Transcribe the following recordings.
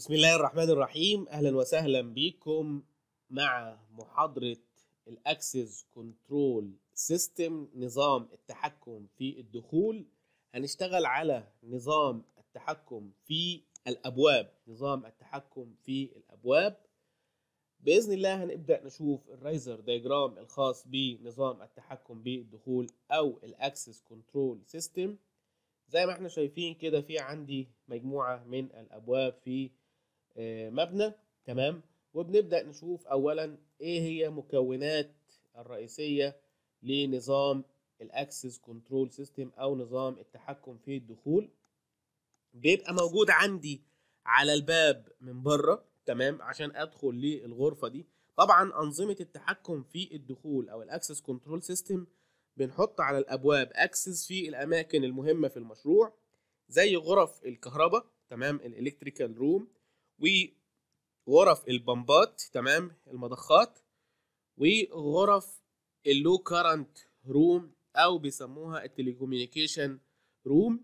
بسم الله الرحمن الرحيم اهلا وسهلا بكم مع محاضره الاكسس كنترول سيستم نظام التحكم في الدخول هنشتغل على نظام التحكم في الابواب نظام التحكم في الابواب باذن الله هنبدا نشوف الرايزر دايجرام الخاص بنظام التحكم بالدخول او الاكسس كنترول سيستم زي ما احنا شايفين كده في عندي مجموعه من الابواب في آه، مبنى تمام وبنبدأ نشوف أولا إيه هي مكونات الرئيسية لنظام الأكسس كنترول سيستم أو نظام التحكم في الدخول بيبقى موجود عندي على الباب من بره تمام عشان أدخل للغرفة دي طبعا أنظمة التحكم في الدخول أو الأكسس كنترول سيستم بنحط على الأبواب أكسس في الأماكن المهمة في المشروع زي غرف الكهرباء تمام الإلكتريكال روم وغرف البمبات تمام المضخات وغرف اللو كارنت روم او بيسموها التليكوميونيكيشن روم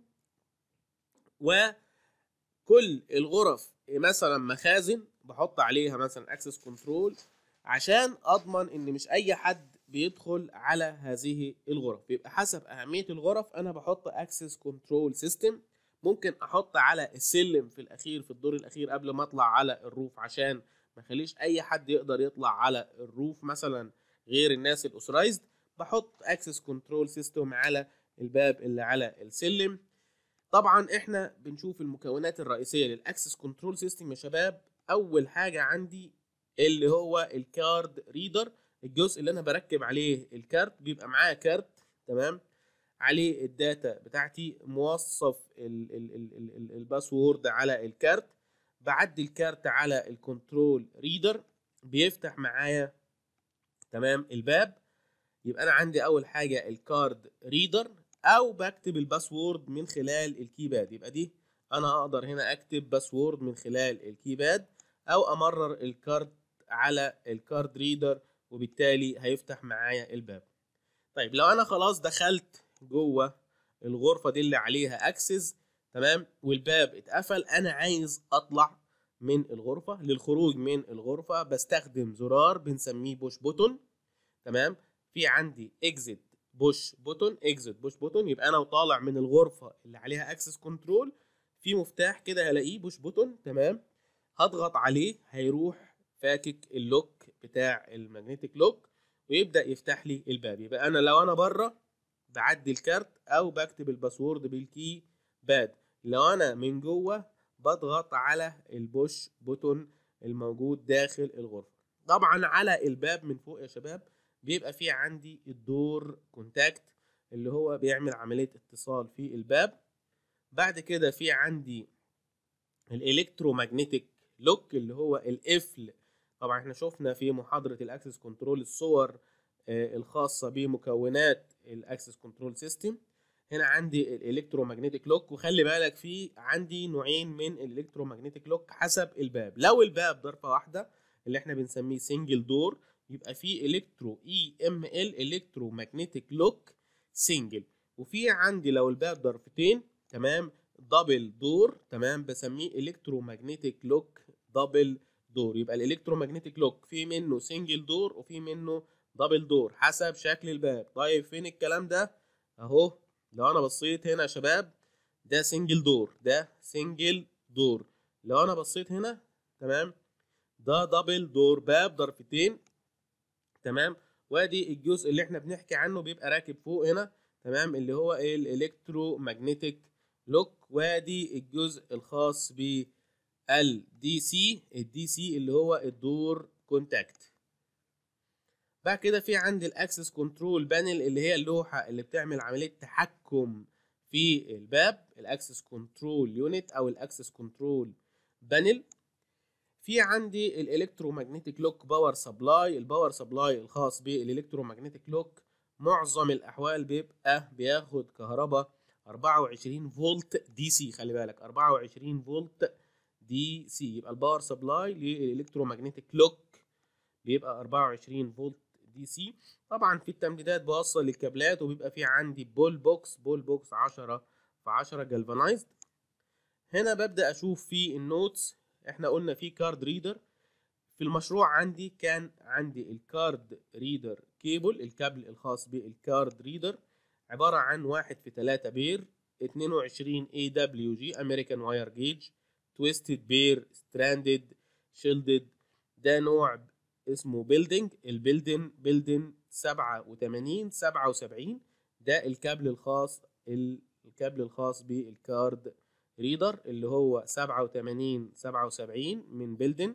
وكل الغرف مثلا مخازن بحط عليها مثلا اكسس كنترول عشان اضمن ان مش اي حد بيدخل على هذه الغرف يبقى حسب اهميه الغرف انا بحط اكسس كنترول سيستم ممكن احط على السلم في الاخير في الدور الاخير قبل ما اطلع على الروف عشان ما اخليش اي حد يقدر يطلع على الروف مثلا غير الناس الاوثرايزد بحط اكسس كنترول سيستم على الباب اللي على السلم طبعا احنا بنشوف المكونات الرئيسيه للاكسس كنترول سيستم يا شباب اول حاجه عندي اللي هو الكارد ريدر الجزء اللي انا بركب عليه الكارت بيبقى معاه كارت تمام عليه الداتا بتاعتي موصف الباسورد على الكارت بعدي الكارت على الكنترول ريدر بيفتح معايا تمام الباب يبقى انا عندي اول حاجه الكارد ريدر او بكتب الباسورد من خلال الكيباد يبقى دي انا اقدر هنا اكتب باسورد من خلال الكيباد او امرر الكارد على الكارد ريدر وبالتالي هيفتح معايا الباب طيب لو انا خلاص دخلت جوه الغرفه دي اللي عليها اكسس تمام والباب اتقفل انا عايز اطلع من الغرفه للخروج من الغرفه بستخدم زرار بنسميه بوش بوتون تمام في عندي اكزيت بوش بوتون اكزيت بوش بوتون يبقى انا وطالع من الغرفه اللي عليها اكسس كنترول في مفتاح كده هلاقيه بوش بوتون تمام هضغط عليه هيروح فاكك اللوك بتاع الماجنتيك لوك ويبدا يفتح لي الباب يبقى انا لو انا بره بعدي الكارت او بكتب الباسورد بالكي باد لو انا من جوه بضغط على البوش بوتون الموجود داخل الغرفه طبعا على الباب من فوق يا شباب بيبقى في عندي الدور كونتاكت اللي هو بيعمل عمليه اتصال في الباب بعد كده في عندي ماجنتيك لوك اللي هو القفل طبعا احنا شفنا في محاضره الاكسس كنترول الصور آه، الخاصه بمكونات الاكسس كنترول سيستم هنا عندي الالكترومagnetic لوك وخلي بالك في عندي نوعين من الالكترومagnetic لوك حسب الباب لو الباب ضرفه واحده اللي احنا بنسميه سنجل دور يبقى في الكترو اي ام ال الكترومagnetic لوك سنجل وفي عندي لو الباب ضرفتين تمام دبل دور تمام بسميه الكترومagnetic لوك دبل دور يبقى الالكترومagnetic لوك في منه سنجل دور وفي منه دبل دور حسب شكل الباب طيب فين الكلام ده اهو لو انا بصيت هنا يا شباب ده سنجل دور ده سنجل دور لو انا بصيت هنا تمام ده دبل دور باب ضرفتين تمام وادي الجزء اللي احنا بنحكي عنه بيبقى راكب فوق هنا تمام اللي هو الالكترو ماجنتيك لوك وادي الجزء الخاص بالدي سي الدي سي اللي هو الدور كونتاكت بعد كده في عندي الاكسس كنترول بانل اللي هي اللوحه اللي بتعمل عمليه تحكم في الباب الاكسس كنترول يونت او الاكسس كنترول بانل في عندي الالكترومagnetic لوك باور سبلاي الباور سبلاي الخاص بالالكترومagnetic لوك معظم الاحوال بيبقى بياخد كهرباء 24 فولت دي سي خلي بالك 24 فولت دي سي يبقى الباور سبلاي للالكترومagnetic لوك بيبقى 24 فولت دي سي طبعا في التمديدات بوصل الكابلات وبيبقى في عندي بول بوكس بول بوكس 10 في 10 جالفانايزد هنا ببدا اشوف في النوتس احنا قلنا في كارد ريدر في المشروع عندي كان عندي الكارد ريدر كيبل الكابل الخاص بالكارد ريدر عبارة عن واحد في تلاتة بير 22 جي امريكان واير جيج تويستد بير ستراندد شيلدد ده نوع اسمه بيلدنج البيلدن بيلدن 87 77 ده الكابل الخاص الكابل الخاص بالكارد ريدر اللي هو 87 77 من بيلدن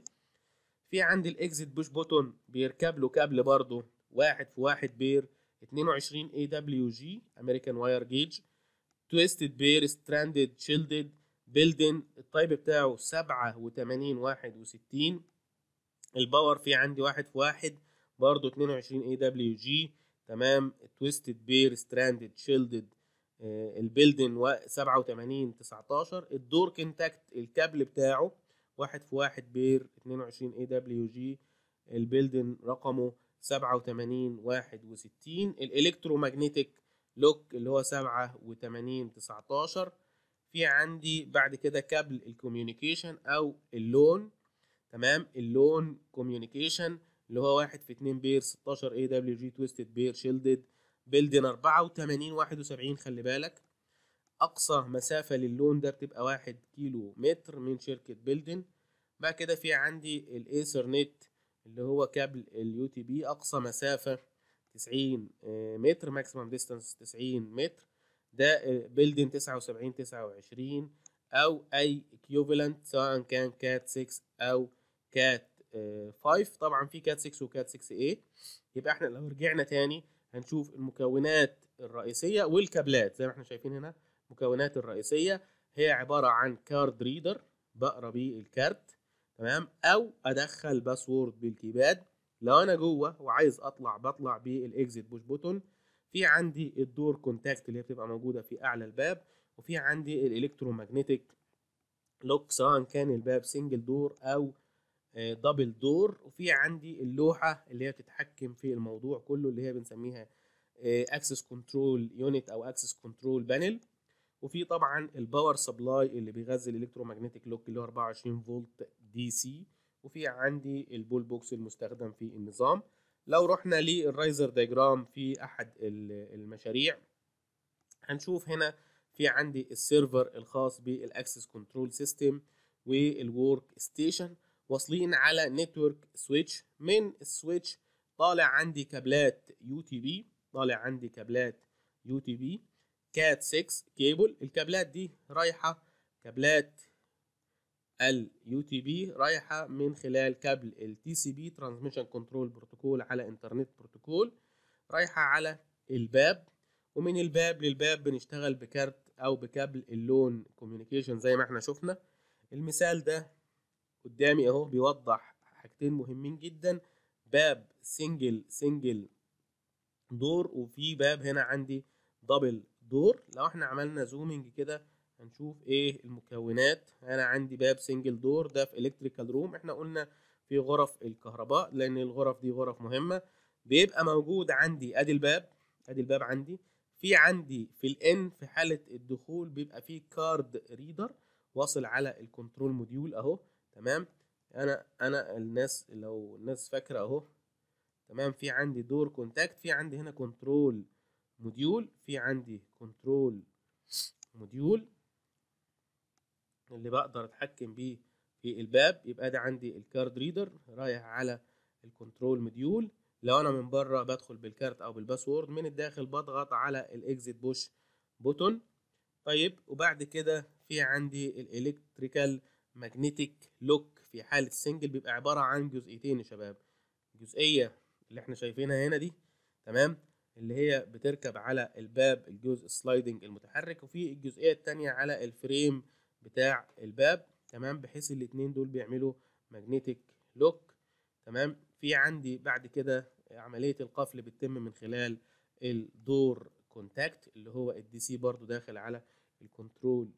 في عند الاكزيت بوش بوتون بيركب له كابل برضه واحد في واحد بير 22 اي دبليو جي امريكان واير جيج تويستد بير ستراندد شيلدد بيلدن التايب بتاعه 87 61 الباور في عندي واحد في واحد برضو 22 اي دبليو جي تمام تويستد بير ستراندد شيلدد البيلدن 87 19 الدور كنتاكت الكابل بتاعه واحد في واحد بير 22 اي دبليو جي البيلدن رقمه 87 61 الالكترو ماجنتيك لوك اللي هو 87 19 في عندي بعد كده كابل الكوميونيكيشن او اللون تمام اللون كوميونيكيشن اللي هو 1 في 2 بير 16 اي دبليو جي تويستد بير شيلدد بيلدن 84 71 خلي بالك اقصى مسافه للون ده بتبقى 1 كيلو متر من شركه بيلدن بعد كده في عندي الايثر نت اللي هو كابل اليو تي بي اقصى مسافه 90 آه، متر ماكسيمم ديستانس 90 متر ده بيلدن 79 29 او اي اكيوفالنت سواء كان كات 6 او كات 5 آه، طبعا في كات 6 وكات 6 a يبقى احنا لو رجعنا تاني هنشوف المكونات الرئيسيه والكابلات زي ما احنا شايفين هنا المكونات الرئيسيه هي عباره عن كارد ريدر بقرا بيه الكارت تمام او ادخل باسورد بالكيباد لو انا جوه وعايز اطلع بطلع بالاكزيت بوش بوتون في عندي الدور كونتاكت اللي هي بتبقى موجوده في اعلى الباب وفي عندي الالكترو ماجنتيك لوك سواء كان الباب سنجل دور او دبل آه، دور وفي عندي اللوحه اللي هي بتتحكم في الموضوع كله اللي هي بنسميها اكسس كنترول يونت او اكسس كنترول بانل وفي طبعا الباور سبلاي اللي بيغذي الالكترومagnetic لوك اللي هو 24 فولت دي سي وفي عندي البول بوكس المستخدم في النظام لو رحنا للرايزر دايجرام في احد المشاريع هنشوف هنا في عندي السيرفر الخاص بالاكسس كنترول سيستم والورك ستيشن واصلين على نتورك سويتش من السويتش طالع عندي كابلات يو تي بي طالع عندي كابلات يو تي بي كات 6 كيبل الكابلات دي رايحه كابلات اليو تي بي رايحه من خلال كابل التي سي بي ترانسميشن كنترول بروتوكول على انترنت بروتوكول رايحه على الباب ومن الباب للباب بنشتغل بكارت او بكابل اللون كوميونيكيشن زي ما احنا شفنا المثال ده قدامي اهو بيوضح حاجتين مهمين جدا باب سنجل سنجل دور وفي باب هنا عندي دبل دور لو احنا عملنا زومنج كده هنشوف ايه المكونات انا عندي باب سنجل دور ده في الكتريكال روم احنا قلنا في غرف الكهرباء لان الغرف دي غرف مهمه بيبقى موجود عندي ادي الباب ادي الباب عندي في عندي في الان في حاله الدخول بيبقى في كارد ريدر واصل على الكنترول موديول اهو تمام انا انا الناس لو الناس فاكره اهو تمام في عندي دور كونتاكت في عندي هنا كنترول موديول في عندي كنترول موديول اللي بقدر اتحكم بيه في الباب يبقى ده عندي الكارد ريدر رايح على الكنترول موديول لو انا من بره بدخل بالكارت او بالباسورد من الداخل بضغط على الاكزيت بوش بوتون طيب وبعد كده في عندي الالكتريكال ماجنتيك لوك في حاله سنجل بيبقى عباره عن جزئيتين يا شباب الجزئيه اللي احنا شايفينها هنا دي تمام اللي هي بتركب على الباب الجزء السلايدنج المتحرك وفي الجزئيه الثانيه على الفريم بتاع الباب تمام بحيث الاثنين دول بيعملوا ماجنتيك لوك تمام في عندي بعد كده عمليه القفل بتتم من خلال الدور كونتاكت اللي هو الدي سي برضو داخل على الكنترول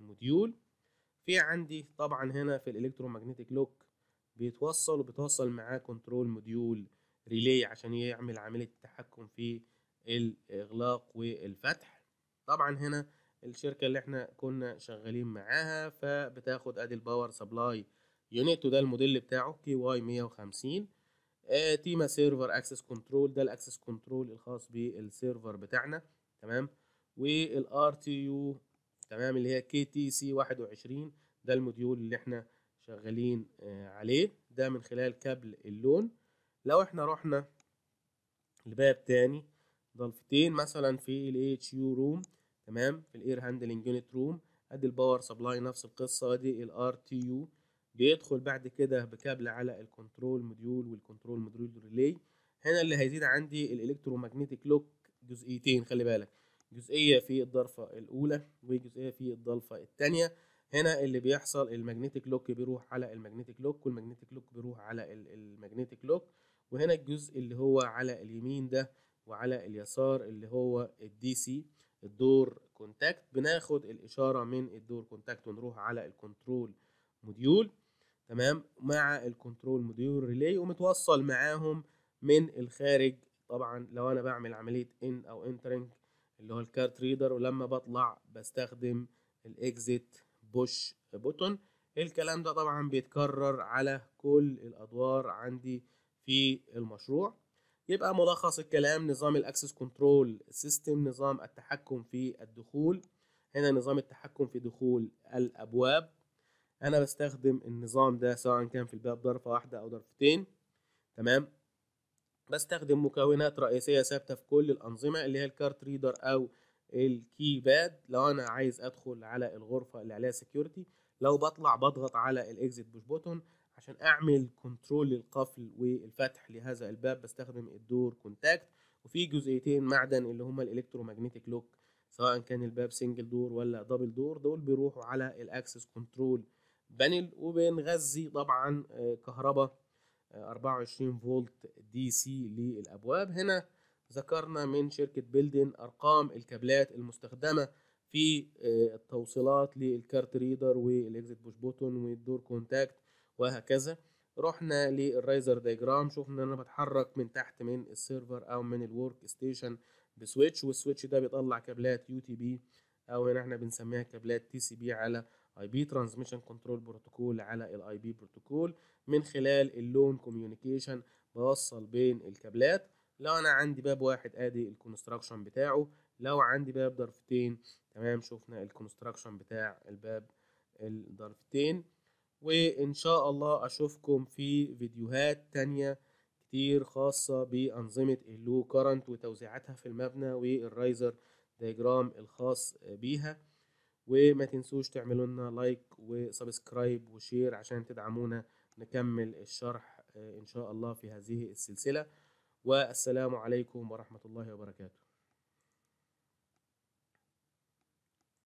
موديول في عندي طبعا هنا في الالكترومagnetic لوك بيتوصل وبتوصل معاه كنترول موديول ريلي عشان يعمل عملية التحكم في الإغلاق والفتح طبعا هنا الشركة اللي احنا كنا شغالين معاها فبتاخد ادي الباور سبلاي يونيت وده الموديل بتاعه كي واي 150 آه، تيما سيرفر اكسس كنترول ده الاكسس كنترول الخاص بالسيرفر بتاعنا تمام والار تي يو تمام اللي هي كي تي سي 21 ده الموديول اللي احنا شغالين آه، عليه ده من خلال كابل اللون لو احنا رحنا لباب تاني ضلفتين مثلا في ال يو روم تمام في الاير هاندلنج يونت روم ادي الباور سبلاي نفس القصه وادي الار تي يو بيدخل بعد كده بكابل على الكنترول موديول والكنترول موديول ريلي هنا اللي هيزيد عندي الالكترو ماجنتيك لوك جزئيتين خلي بالك جزئيه في الضرفه الاولى وجزئيه في الضرفه الثانيه هنا اللي بيحصل المagnetic لوك بيروح على المagnetic لوك والمagnetic لوك بيروح على المagnetic لوك وهنا الجزء اللي هو على اليمين ده وعلى اليسار اللي هو الدي سي الدور كونتاكت بناخد الاشاره من الدور كونتاكت ونروح على الكنترول موديول تمام مع الكنترول موديول ريلي ومتوصل معاهم من الخارج طبعا لو انا بعمل عمليه ان او انترنج اللي هو الكارت ريدر ولما بطلع بستخدم الاكزيت بوش بوتون الكلام ده طبعا بيتكرر على كل الادوار عندي في المشروع يبقى ملخص الكلام نظام الاكسس كنترول سيستم نظام التحكم في الدخول هنا نظام التحكم في دخول الابواب انا بستخدم النظام ده سواء كان في الباب ضرفه واحده او ضرفتين تمام بستخدم مكونات رئيسية ثابتة في كل الأنظمة اللي هي الكارت ريدر أو الكي باد لو أنا عايز أدخل على الغرفة اللي عليها سكيورتي لو بطلع بضغط على الإكزيت بوش بوتون عشان أعمل كنترول للقفل والفتح لهذا الباب بستخدم الدور كونتاكت وفي جزئيتين معدن اللي هما ماجنتيك لوك سواء كان الباب سنجل دور ولا دبل دور دول بيروحوا على الأكسس كنترول بانل وبنغذي طبعا آه، كهرباء 24 آه، فولت دي سي للابواب هنا ذكرنا من شركه بيلدن ارقام الكابلات المستخدمه في آه، التوصيلات للكارت ريدر والاكزيت بوش بوتون والدور كونتاكت وهكذا رحنا للرايزر دايجرام شفنا ان انا بتحرك من تحت من السيرفر او من الورك ستيشن بسويتش والسويتش ده بيطلع كابلات يو تي بي او هنا احنا بنسميها كابلات تي سي بي على اي بي ترانسميشن كنترول بروتوكول على الاي بي بروتوكول من خلال اللون كوميونيكيشن بوصل بين الكابلات لو انا عندي باب واحد ادي الكونستراكشن بتاعه لو عندي باب ضرفتين تمام شفنا الكونستراكشن بتاع الباب الضرفتين وان شاء الله اشوفكم في فيديوهات تانية كتير خاصة بأنظمة اللو كرنت وتوزيعاتها في المبنى والرايزر دايجرام الخاص بيها وما تنسوش تعملوا لنا لايك وسبسكرايب وشير عشان تدعمونا نكمل الشرح آه، إن شاء الله في هذه السلسلة والسلام عليكم ورحمة الله وبركاته